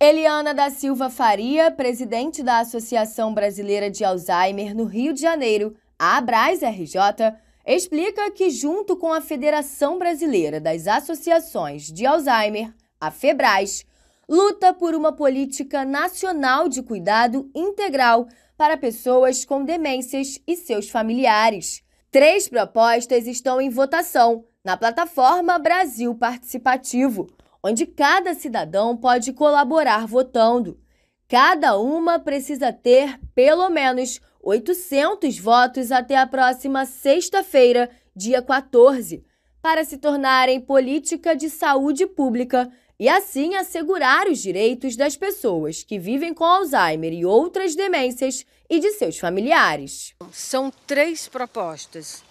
Eliana da Silva Faria, presidente da Associação Brasileira de Alzheimer no Rio de Janeiro, a Abraz RJ, explica que, junto com a Federação Brasileira das Associações de Alzheimer, a FEBRAS, luta por uma política nacional de cuidado integral para pessoas com demências e seus familiares. Três propostas estão em votação na plataforma Brasil Participativo onde cada cidadão pode colaborar votando. Cada uma precisa ter pelo menos 800 votos até a próxima sexta-feira, dia 14, para se tornarem política de saúde pública e assim assegurar os direitos das pessoas que vivem com Alzheimer e outras demências e de seus familiares. São três propostas.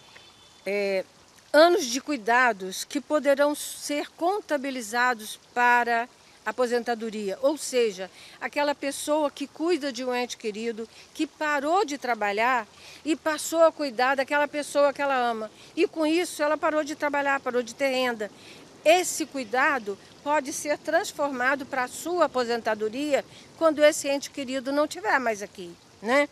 É, anos de cuidados que poderão ser contabilizados para aposentadoria, ou seja, aquela pessoa que cuida de um ente querido, que parou de trabalhar e passou a cuidar daquela pessoa que ela ama. E com isso ela parou de trabalhar, parou de ter renda. Esse cuidado pode ser transformado para a sua aposentadoria quando esse ente querido não estiver mais aqui, né?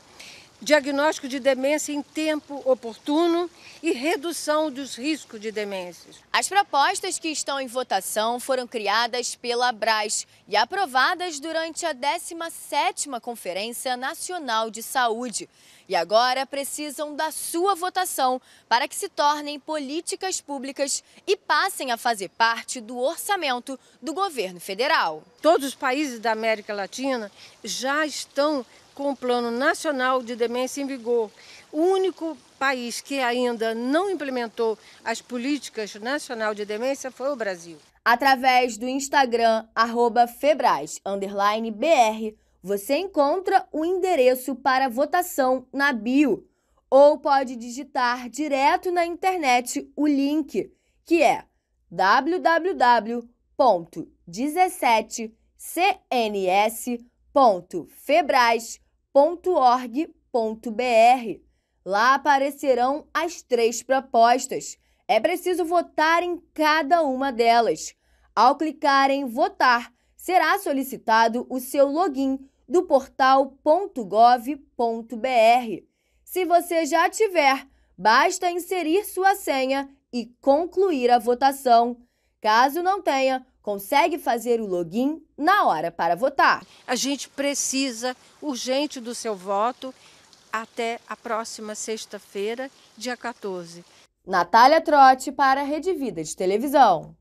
diagnóstico de demência em tempo oportuno e redução dos riscos de demências. As propostas que estão em votação foram criadas pela Abras e aprovadas durante a 17ª Conferência Nacional de Saúde. E agora precisam da sua votação para que se tornem políticas públicas e passem a fazer parte do orçamento do governo federal. Todos os países da América Latina já estão com o Plano Nacional de Demência em vigor. O único país que ainda não implementou as políticas nacional de demência foi o Brasil. Através do Instagram, arroba Febras, BR, você encontra o endereço para votação na bio. Ou pode digitar direto na internet o link, que é www.17cns.febras.com www.org.br. Lá aparecerão as três propostas. É preciso votar em cada uma delas. Ao clicar em Votar, será solicitado o seu login do portal.gov.br. Se você já tiver, basta inserir sua senha e concluir a votação. Caso não tenha, consegue fazer o login na hora para votar. A gente precisa urgente do seu voto até a próxima sexta-feira, dia 14. Natália Trotti para a Rede Vida de Televisão.